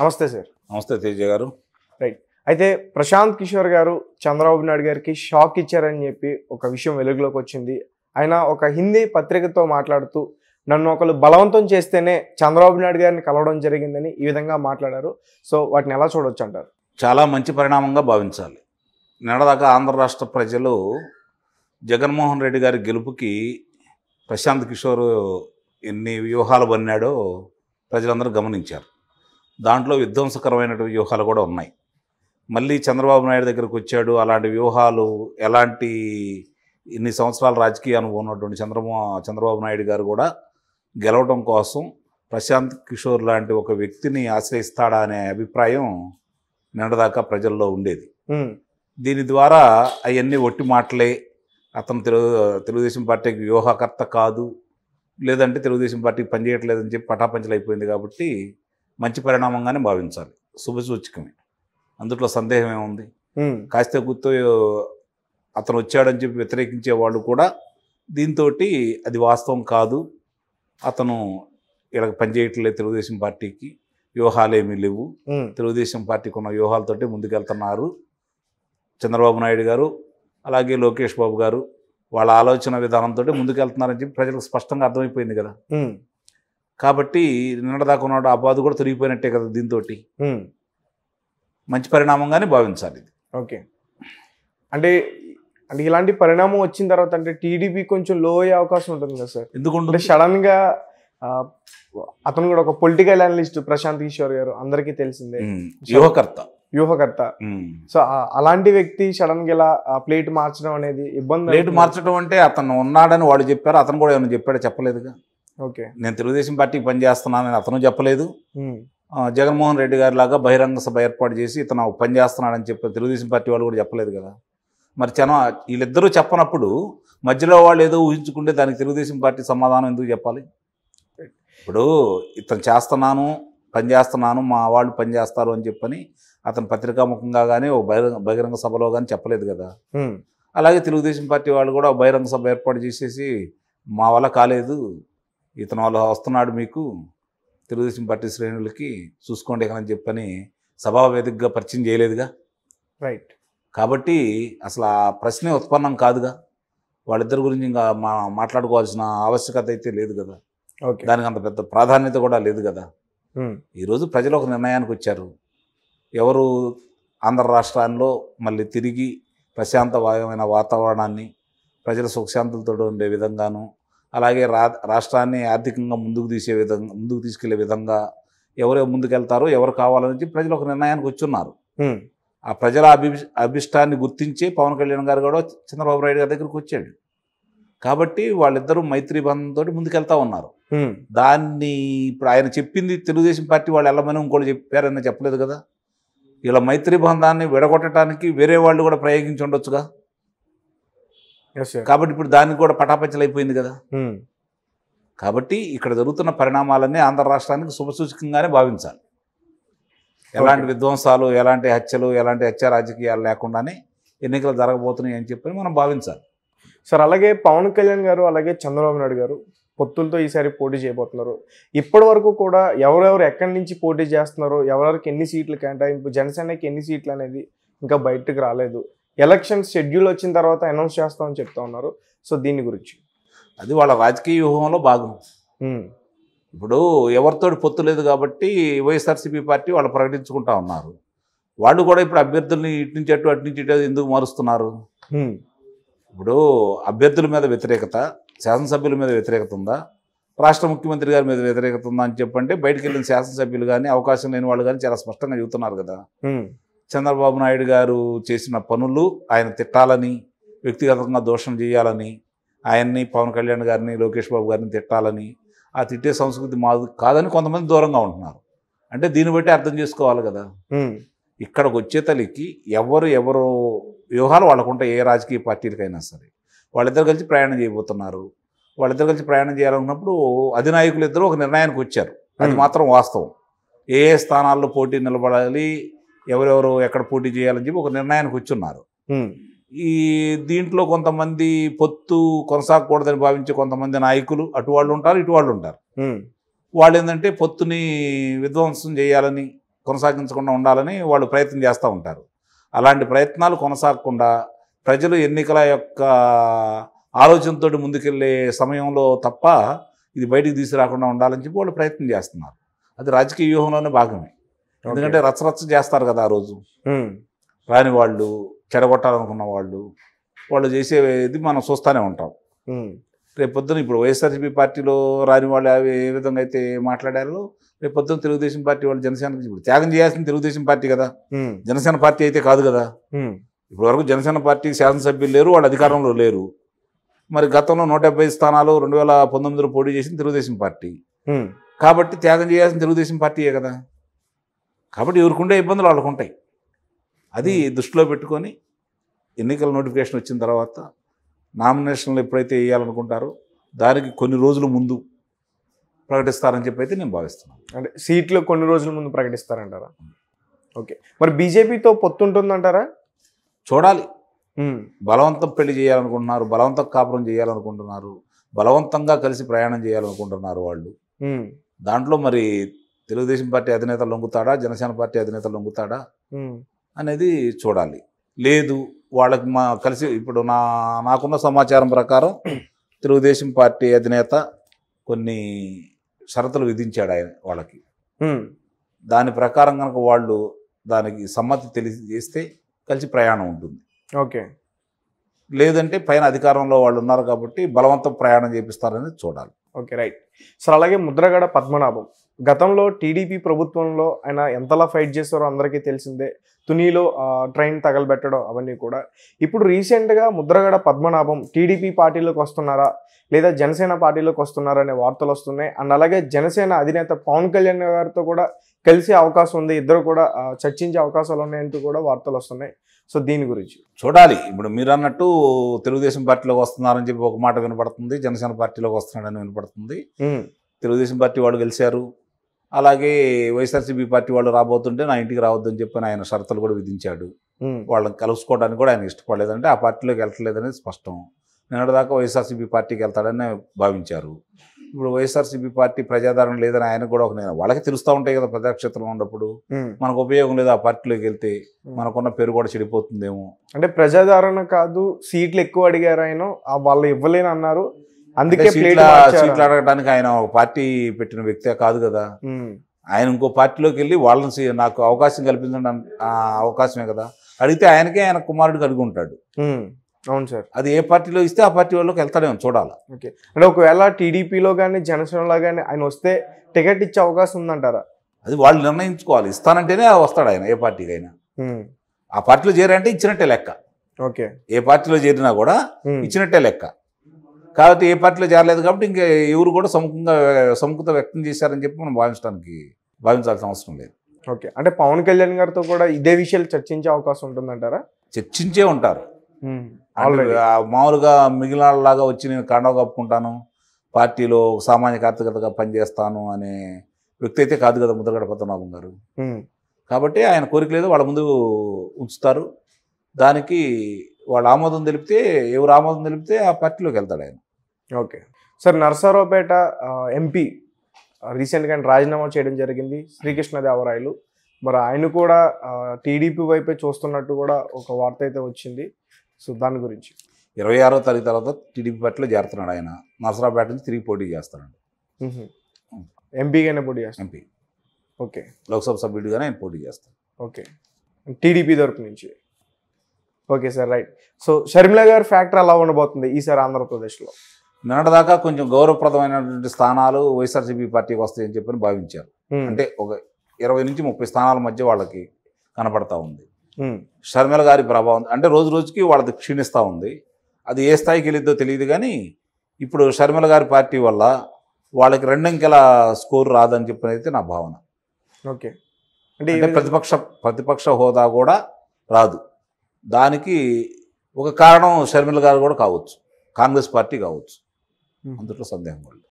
నమస్తే సార్ నమస్తే తేజ గారు రైట్ అయితే ప్రశాంత్ కిషోర్ గారు చంద్రబాబు నాయుడు గారికి షాక్ ఇచ్చారని చెప్పి ఒక విషయం వెలుగులోకి వచ్చింది ఆయన ఒక హిందీ పత్రికతో మాట్లాడుతూ నన్ను ఒకరు బలవంతం చేస్తేనే చంద్రబాబు నాయుడు గారిని కలవడం జరిగిందని ఈ విధంగా మాట్లాడారు సో వాటిని ఎలా చూడవచ్చు అంటారు చాలా మంచి పరిణామంగా భావించాలి నిన్నదాకా ఆంధ్ర రాష్ట్ర ప్రజలు జగన్మోహన్ రెడ్డి గారి గెలుపుకి ప్రశాంత్ కిషోర్ ఎన్ని వ్యూహాలు బన్నాడో ప్రజలందరూ గమనించారు దాంట్లో విధ్వంసకరమైన వ్యూహాలు కూడా ఉన్నాయి మళ్ళీ చంద్రబాబు నాయుడు దగ్గరకు వచ్చాడు అలాంటి వ్యూహాలు ఎలాంటి ఇన్ని సంవత్సరాల రాజకీయ అనుభవం ఉన్నటువంటి చంద్రమో చంద్రబాబు నాయుడు గారు కూడా గెలవడం కోసం ప్రశాంత్ కిషోర్ లాంటి ఒక వ్యక్తిని ఆశ్రయిస్తాడా అనే అభిప్రాయం నిన్నదాకా ప్రజల్లో ఉండేది దీని ద్వారా అవన్నీ ఒట్టి మాటలే అతను తెలుగు తెలుగుదేశం పార్టీకి వ్యూహకర్త కాదు లేదంటే తెలుగుదేశం పార్టీకి పనిచేయట్లేదని చెప్పి పటాపంచలు అయిపోయింది కాబట్టి మంచి పరిణామంగానే భావించాలి శుభసూచకమే అందుట్లో సందేహం ఏముంది కాస్త గుర్తు అతను వచ్చాడని చెప్పి వ్యతిరేకించే వాళ్ళు కూడా దీంతో అది వాస్తవం కాదు అతను ఇలా పనిచేయట్లేదు తెలుగుదేశం పార్టీకి వ్యూహాలు ఏమీ లేవు తెలుగుదేశం పార్టీకి ఉన్న వ్యూహాలతోటి ముందుకెళ్తున్నారు చంద్రబాబు నాయుడు గారు అలాగే లోకేష్ బాబు గారు వాళ్ళ ఆలోచన విధానంతో ముందుకెళ్తున్నారని చెప్పి ప్రజలకు స్పష్టంగా అర్థమైపోయింది కదా కాబట్టి నిన్నటిదాకా ఉన్నాడు ఆ బాధ కూడా తొలగిపోయినట్టే కదా దీంతో మంచి పరిణామంగానే భావించాలి ఇది ఓకే అంటే అంటే ఇలాంటి పరిణామం వచ్చిన తర్వాత అంటే టీడీపీ కొంచెం లో అయ్యే అవకాశం ఉంటుంది కదా సార్ ఎందుకంటే గా అతను కూడా ఒక పొలిటికల్ అనలిస్ట్ ప్రశాంత్ కిషోర్ గారు అందరికీ తెలిసిందే వ్యూహకర్త వ్యూహకర్త సో అలాంటి వ్యక్తి సడన్ గా ఇలా ప్లేట్ మార్చడం అనేది ఇబ్బంది ప్లేట్ మార్చడం అంటే అతను ఉన్నాడని వాడు చెప్పారు అతను కూడా ఏమైనా చెప్పాడో చెప్పలేదుగా నేను తెలుగుదేశం పార్టీకి పనిచేస్తున్నానని అతను చెప్పలేదు జగన్మోహన్ రెడ్డి గారి లాగా బహిరంగ సభ ఏర్పాటు చేసి ఇతను పనిచేస్తున్నాడని చెప్పి తెలుగుదేశం పార్టీ వాళ్ళు కూడా చెప్పలేదు కదా మరి జనం వీళ్ళిద్దరూ చెప్పనప్పుడు మధ్యలో వాళ్ళు ఏదో ఊహించుకుంటే దానికి తెలుగుదేశం పార్టీ సమాధానం ఎందుకు చెప్పాలి ఇప్పుడు ఇతను చేస్తున్నాను పనిచేస్తున్నాను మా వాళ్ళు పనిచేస్తారు అని చెప్పని అతను పత్రికాముఖంగా కానీ ఓ బహిరంగ బహిరంగ సభలో కానీ చెప్పలేదు కదా అలాగే తెలుగుదేశం పార్టీ వాళ్ళు కూడా బహిరంగ సభ ఏర్పాటు చేసేసి మా వల్ల కాలేదు ఇతను వాళ్ళు వస్తున్నాడు మీకు తెలుగుదేశం పార్టీ శ్రేణులకి చూసుకోండి అని చెప్పని సభావేదికగా పరిచయం చేయలేదుగా రైట్ కాబట్టి అసలు ఆ ప్రశ్నే ఉత్పన్నం కాదుగా వాళ్ళిద్దరి గురించి ఇంకా మా మాట్లాడుకోవాల్సిన ఆవశ్యకత అయితే లేదు కదా దానికి అంత పెద్ద ప్రాధాన్యత కూడా లేదు కదా hmm. ఈరోజు ప్రజలు ఒక నిర్ణయానికి వచ్చారు ఎవరు ఆంధ్ర రాష్ట్రాల్లో మళ్ళీ తిరిగి ప్రశాంతమైన వాతావరణాన్ని ప్రజల సుఖశాంతులతో ఉండే విధంగాను అలాగే రా రాష్ట్రాన్ని ఆర్థికంగా ముందుకు తీసే విధంగా ముందుకు తీసుకెళ్లే విధంగా ఎవరు ముందుకెళ్తారో ఎవరు కావాలని ప్రజలు ఒక నిర్ణయానికి వచ్చున్నారు ఆ ప్రజల అభి అభిష్టాన్ని గుర్తించి పవన్ కళ్యాణ్ గారు కూడా చంద్రబాబు నాయుడు గారి దగ్గరికి వచ్చాడు కాబట్టి వాళ్ళిద్దరూ మైత్రి బంధంతో ముందుకెళ్తా ఉన్నారు దాన్ని ఇప్పుడు ఆయన చెప్పింది తెలుగుదేశం పార్టీ వాళ్ళు వెళ్ళమని ఇంకోటి చెప్పారని చెప్పలేదు కదా ఇలా మైత్రి బంధాన్ని విడగొట్టడానికి వేరే వాళ్ళు కూడా ప్రయోగించి ఉండొచ్చుగా కాబట్టి ఇప్పుడు దానికి కూడా పటాపంచలు కదా hmm. కాబట్టి ఇక్కడ జరుగుతున్న పరిణామాలన్నీ ఆంధ్ర రాష్ట్రానికి శుభసూచకంగానే భావించాలి ఎలాంటి విధ్వంసాలు ఎలాంటి హత్యలు ఎలాంటి హత్య రాజకీయాలు లేకుండానే ఎన్నికలు జరగబోతున్నాయి అని చెప్పి మనం భావించాలి సార్ అలాగే పవన్ కళ్యాణ్ గారు అలాగే చంద్రబాబు నాయుడు గారు పొత్తులతో ఈసారి పోటీ చేయబోతున్నారు ఇప్పటి వరకు కూడా ఎవరెవరు ఎక్కడి నుంచి పోటీ చేస్తున్నారో ఎవరెవరికి ఎన్ని సీట్లు కేటాయింపు జనసేనకి ఎన్ని సీట్లు అనేది ఇంకా బయటకు రాలేదు ఎలక్షన్ షెడ్యూల్ వచ్చిన తర్వాత అనౌన్స్ చేస్తామని చెప్తా ఉన్నారు సో దీని గురించి అది వాళ్ళ రాజకీయ వ్యూహంలో భాగం ఇప్పుడు ఎవరితో పొత్తు లేదు కాబట్టి వైఎస్ఆర్సీపీ పార్టీ వాళ్ళు ప్రకటించుకుంటా ఉన్నారు వాళ్ళు కూడా ఇప్పుడు అభ్యర్థుల్ని ఇటు నుంచి అటు అటు నుంచి ఇటు ఎందుకు మారుస్తున్నారు ఇప్పుడు అభ్యర్థుల మీద వ్యతిరేకత శాసనసభ్యుల మీద వ్యతిరేకత ఉందా రాష్ట్ర ముఖ్యమంత్రి గారి మీద వ్యతిరేకత ఉందా అని చెప్పంటే బయటకు వెళ్ళిన శాసనసభ్యులు కానీ అవకాశం లేని వాళ్ళు కానీ చాలా స్పష్టంగా చెబుతున్నారు కదా చంద్రబాబు నాయుడు గారు చేసిన పనులు ఆయన తిట్టాలని వ్యక్తిగతంగా దోషం చేయాలని ఆయన్ని పవన్ కళ్యాణ్ గారిని లోకేష్ బాబు గారిని తిట్టాలని ఆ తిట్టే సంస్కృతి మాది కాదని కొంతమంది దూరంగా ఉంటున్నారు అంటే దీన్ని బట్టి అర్థం చేసుకోవాలి కదా ఇక్కడికి వచ్చే తల్లికి ఎవరు ఎవరు వ్యూహాలు వాళ్ళకుంటే ఏ రాజకీయ పార్టీలకైనా సరే వాళ్ళిద్దరు కలిసి ప్రయాణం చేయబోతున్నారు వాళ్ళిద్దరు కలిసి ప్రయాణం చేయాలనుకున్నప్పుడు అధినాయకులు ఇద్దరు ఒక నిర్ణయానికి వచ్చారు అది మాత్రం వాస్తవం ఏ స్థానాల్లో పోటీ నిలబడాలి ఎవరెవరు ఎక్కడ పోటీ చేయాలని చెప్పి ఒక నిర్ణయానికి వచ్చున్నారు ఈ దీంట్లో కొంతమంది పొత్తు కొనసాగకూడదని భావించే కొంతమంది నాయకులు అటు వాళ్ళు ఉంటారు ఇటు వాళ్ళు ఉంటారు వాళ్ళు ఏంటంటే పొత్తుని విధ్వంసం చేయాలని కొనసాగించకుండా ఉండాలని వాళ్ళు ప్రయత్నం చేస్తూ ఉంటారు అలాంటి ప్రయత్నాలు కొనసాగకుండా ప్రజలు ఎన్నికల యొక్క ఆలోచనతో ముందుకెళ్ళే సమయంలో తప్ప ఇది బయటికి రాకుండా ఉండాలని చెప్పి వాళ్ళు ప్రయత్నం చేస్తున్నారు అది రాజకీయ వ్యూహంలోనే భాగమే ఎందుకంటే రచ్చరచ్చ చేస్తారు కదా ఆ రోజు రాని వాళ్ళు చెడగొట్టాలనుకున్న వాళ్ళు వాళ్ళు చేసేది మనం చూస్తూనే ఉంటాం రేపు పొద్దున ఇప్పుడు వైఎస్ఆర్సీపీ పార్టీలో రాని వాళ్ళు అవి ఏ విధంగా అయితే మాట్లాడారో రేపు పొద్దున తెలుగుదేశం పార్టీ వాళ్ళు జనసేన ఇప్పుడు త్యాగం చేయాల్సిన తెలుగుదేశం పార్టీ కదా జనసేన పార్టీ అయితే కాదు కదా ఇప్పుడు వరకు జనసేన పార్టీ శాసనసభ్యులు లేరు వాళ్ళు అధికారంలో లేరు మరి గతంలో నూట డెబ్బై స్థానాలు రెండు వేల పంతొమ్మిదిలో పోటీ చేసిన తెలుగుదేశం పార్టీ కాబట్టి త్యాగం చేయాల్సిన తెలుగుదేశం పార్టీయే కదా కాబట్టి ఎవరికుండే ఇబ్బందులు వాళ్ళకు ఉంటాయి అది దృష్టిలో పెట్టుకొని ఎన్నికల నోటిఫికేషన్ వచ్చిన తర్వాత నామినేషన్లు ఎప్పుడైతే వేయాలనుకుంటారో దానికి కొన్ని రోజుల ముందు ప్రకటిస్తారని చెప్పి అయితే నేను భావిస్తున్నాను అంటే సీట్లు కొన్ని రోజుల ముందు ప్రకటిస్తారంటారా ఓకే మరి బీజేపీతో పొత్తు ఉంటుందంటారా చూడాలి బలవంతం పెళ్లి చేయాలనుకుంటున్నారు బలవంతం కాపురం చేయాలనుకుంటున్నారు బలవంతంగా కలిసి ప్రయాణం చేయాలనుకుంటున్నారు వాళ్ళు దాంట్లో మరి తెలుగుదేశం పార్టీ అధినేత లొంగుతాడా జనసేన పార్టీ అధినేత లొంగుతాడా అనేది చూడాలి లేదు వాళ్ళకి మా కలిసి ఇప్పుడు నా నాకున్న సమాచారం ప్రకారం తెలుగుదేశం పార్టీ అధినేత కొన్ని షరతులు విధించాడు ఆయన వాళ్ళకి దాని ప్రకారం కనుక వాళ్ళు దానికి సమ్మతి తెలిసి చేస్తే కలిసి ప్రయాణం ఉంటుంది ఓకే లేదంటే పైన అధికారంలో వాళ్ళు ఉన్నారు కాబట్టి బలవంతం ప్రయాణం చేపిస్తారని చూడాలి ఓకే రైట్ సార్ అలాగే ముద్రగడ పద్మనాభం గతంలో టీడీపీ ప్రభుత్వంలో ఆయన ఎంతలా ఫైట్ చేస్తారో అందరికీ తెలిసిందే తునిలో ట్రైన్ తగలబెట్టడం అవన్నీ కూడా ఇప్పుడు రీసెంట్గా ముద్రగడ పద్మనాభం టీడీపీ పార్టీలోకి వస్తున్నారా లేదా జనసేన పార్టీలోకి వస్తున్నారా అనే వార్తలు వస్తున్నాయి అండ్ అలాగే జనసేన అధినేత పవన్ కళ్యాణ్ గారితో కూడా కలిసే అవకాశం ఉంది ఇద్దరు కూడా చర్చించే అవకాశాలు ఉన్నాయంటూ కూడా వార్తలు వస్తున్నాయి సో దీని గురించి చూడాలి ఇప్పుడు మీరు అన్నట్టు తెలుగుదేశం పార్టీలోకి వస్తున్నారని చెప్పి ఒక మాట వినపడుతుంది జనసేన పార్టీలోకి వస్తున్నాడని వినపడుతుంది తెలుగుదేశం పార్టీ వాళ్ళు గెలిచారు అలాగే వైఎస్ఆర్సీపీ పార్టీ వాళ్ళు రాబోతుంటే నా ఇంటికి రావద్దని చెప్పి ఆయన షరతులు కూడా విధించాడు వాళ్ళని కలుసుకోవడానికి కూడా ఆయన ఇష్టపడలేదంటే ఆ పార్టీలోకి వెళ్ళట్లేదనేది స్పష్టం నిన్నటిదాకా వైఎస్ఆర్సీపీ పార్టీకి వెళ్తాడని భావించారు ఇప్పుడు వైఎస్ఆర్సీపీ పార్టీ ప్రజాదరణ లేదని ఆయన కూడా ఒక నేను వాళ్ళకి తెలుస్తూ ఉంటాయి కదా ప్రజాక్షేత్రంలో ఉన్నప్పుడు మనకు ఉపయోగం లేదు ఆ పార్టీలోకి వెళ్తే మనకున్న పేరు కూడా చెడిపోతుందేమో అంటే ప్రజాదరణ కాదు సీట్లు ఎక్కువ అడిగారు ఆయన వాళ్ళు ఇవ్వలేని అన్నారు అందుకే సీట్లు అడగడానికి ఆయన ఒక పార్టీ పెట్టిన వ్యక్తే కాదు కదా ఆయన ఇంకో పార్టీలోకి వెళ్ళి వాళ్ళని నాకు అవకాశం కల్పించండి అవకాశమే కదా అడిగితే ఆయనకే ఆయన కుమారుడు కలిగి ఉంటాడు అవును సార్ అది ఏ పార్టీలో ఇస్తే ఆ పార్టీ వాళ్ళకి వెళ్తాడే చూడాలి ఓకే అంటే ఒకవేళ టీడీపీలో కానీ జనసేనలో కానీ ఆయన వస్తే టికెట్ ఇచ్చే అవకాశం ఉందంటారా అది వాళ్ళు నిర్ణయించుకోవాలి ఇస్తానంటేనే వస్తాడు ఆయన ఏ పార్టీకైనా ఆ పార్టీలో చేరంటే ఇచ్చినట్టే లెక్క ఓకే ఏ పార్టీలో చేరినా కూడా ఇచ్చినట్టే లెక్క కాబట్టి ఏ పార్టీలో చేరలేదు కాబట్టి ఇంకా ఎవరు కూడా సముఖంగా సముఖత వ్యక్తం చేశారని చెప్పి మనం భావించడానికి భావించాల్సిన అవసరం లేదు ఓకే అంటే పవన్ కళ్యాణ్ గారితో కూడా ఇదే విషయాలు చర్చించే అవకాశం ఉంటుందంటారా చర్చించే ఉంటారు మామూలుగా మిగిలిన లాగా వచ్చి నేను కాండవ కప్పుకుంటాను పార్టీలో సామాజిక ఆర్థికతగా పనిచేస్తాను అనే వ్యక్తి అయితే కాదు కదా ముద్ర పద్మనాభం గారు కాబట్టి ఆయన కోరిక లేదు వాళ్ళ ముందు ఉంచుతారు దానికి వాళ్ళు ఆమోదం తెలిపితే ఎవరు ఆమోదం తెలిపితే ఆ పార్టీలోకి వెళ్తాడు ఆయన ఓకే సార్ నర్సారావుపేట ఎంపీ రీసెంట్గా ఆయన రాజీనామా చేయడం జరిగింది శ్రీకృష్ణదేవరాయలు మరి ఆయన కూడా టీడీపీ వైపే చూస్తున్నట్టు కూడా ఒక వార్త అయితే వచ్చింది సో దాని గురించి ఇరవై ఆరో తారీఖు తర్వాత టీడీపీ పార్టీలో చేరుతున్నాడు ఆయన నర్సరావుపేట నుంచి తిరిగి పోటీ చేస్తున్నాడు ఎంపీగానే పోటీ చేస్తాను ఎంపీ ఓకే లోక్సభ సభ్యుడిగానే ఆయన పోటీ చేస్తాను ఓకే టీడీపీ తరపు నుంచి okay sir right so Sharmila గారి ఫ్యాక్టరీ అలా ఉండబోతుంది ఈసారి ఆంధ్రప్రదేశ్లో నిన్నటిదాకా కొంచెం గౌరవప్రదమైనటువంటి స్థానాలు వైఎస్ఆర్సీపీ పార్టీకి వస్తాయని చెప్పని భావించారు అంటే ఒక ఇరవై నుంచి ముప్పై స్థానాల మధ్య వాళ్ళకి కనపడతా ఉంది షర్మిల గారి ప్రభావం అంటే రోజు రోజుకి వాళ్ళది క్షీణిస్తూ ఉంది అది ఏ స్థాయికి వెళ్ళిద్దో తెలియదు కానీ ఇప్పుడు షర్మిల గారి పార్టీ వల్ల వాళ్ళకి రెండంకెల స్కోర్ రాదని చెప్పిన అయితే నా భావన ఓకే అంటే ప్రతిపక్ష ప్రతిపక్ష హోదా కూడా రాదు దానికి ఒక కారణం షర్మిల గారు కూడా కావచ్చు కాంగ్రెస్ పార్టీ కావచ్చు అందులో సందేహం కూడా